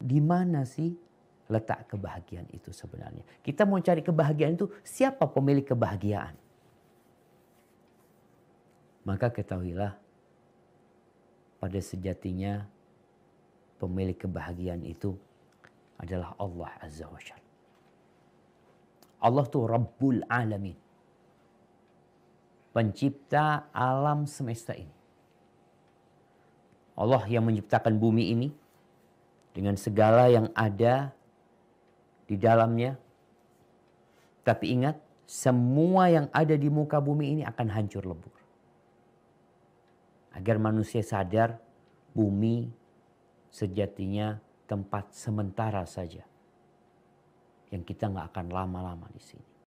Di mana sih letak kebahagiaan itu sebenarnya? Kita mau cari kebahagiaan itu siapa pemilik kebahagiaan? Maka ketahuilah pada sejatinya pemilik kebahagiaan itu adalah Allah Azza wa Jalla. Allah tuh Rabbul Alamin. Pencipta alam semesta ini. Allah yang menciptakan bumi ini, dengan segala yang ada di dalamnya. Tapi ingat, semua yang ada di muka bumi ini akan hancur lebur. Agar manusia sadar bumi sejatinya tempat sementara saja. Yang kita nggak akan lama-lama di sini.